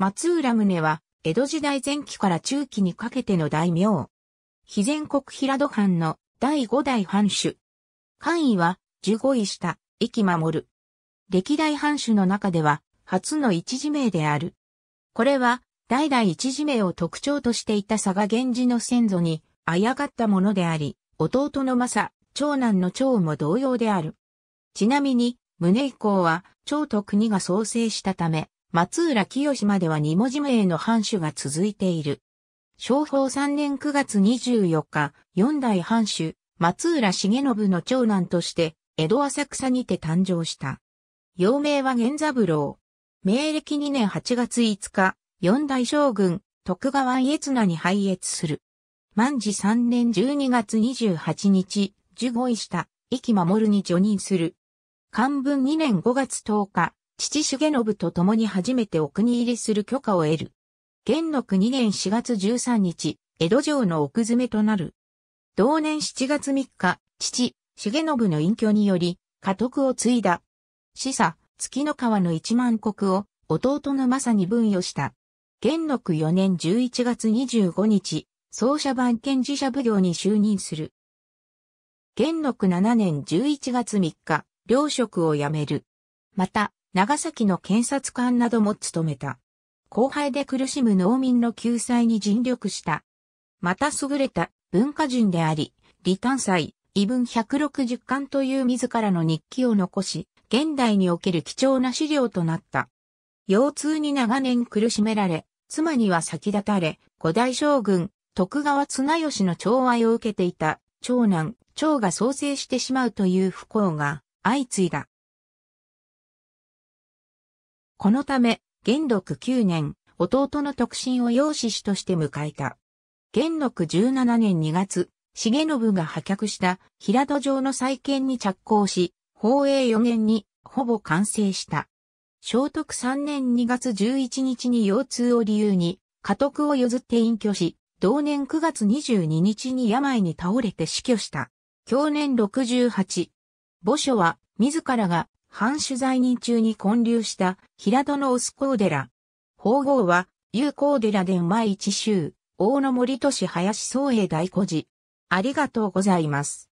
松浦宗は、江戸時代前期から中期にかけての大名。非前国平戸藩の第五代藩主。官位は、15位下、駅守る。歴代藩主の中では、初の一字名である。これは、代々一字名を特徴としていた佐賀源氏の先祖に、あやがったものであり、弟の正、長男の長も同様である。ちなみに、宗以降は、長と国が創生したため、松浦清までは二文字名の藩主が続いている。昭法3年9月24日、四代藩主、松浦重信の長男として、江戸浅草にて誕生した。幼名は源三郎。明暦2年8月5日、四代将軍、徳川家綱に拝謁する。万治3年12月28日、受護位した、生き守るに除任する。漢文2年5月10日、父重信と共に初めてお国入りする許可を得る。元禄2年4月13日、江戸城の奥詰めとなる。同年7月3日、父、重信の隠居により、家督を継いだ。死者、月の川の一万国を、弟のさに分与した。元禄4年11月25日、奏者番検事社奉行に就任する。元禄7年11月3日、両職を辞める。また、長崎の検察官なども務めた。後輩で苦しむ農民の救済に尽力した。また優れた文化人であり、李丹祭、異文160巻という自らの日記を残し、現代における貴重な資料となった。腰痛に長年苦しめられ、妻には先立たれ、五代将軍、徳川綱吉の寵愛を受けていた、長男、長が創生してしまうという不幸が相次いだ。このため、元禄9年、弟の徳進を養子師として迎えた。元禄17年2月、重信が破却した平戸城の再建に着工し、宝永4年にほぼ完成した。聖徳3年2月11日に腰痛を理由に、家督を譲って隠居し、同年9月22日に病に倒れて死去した。去年68。墓所は自らが藩主在任中に建立した平戸のオスコーデラ。法号は、有効寺殿前一周、大野森都市林総営大古寺。ありがとうございます。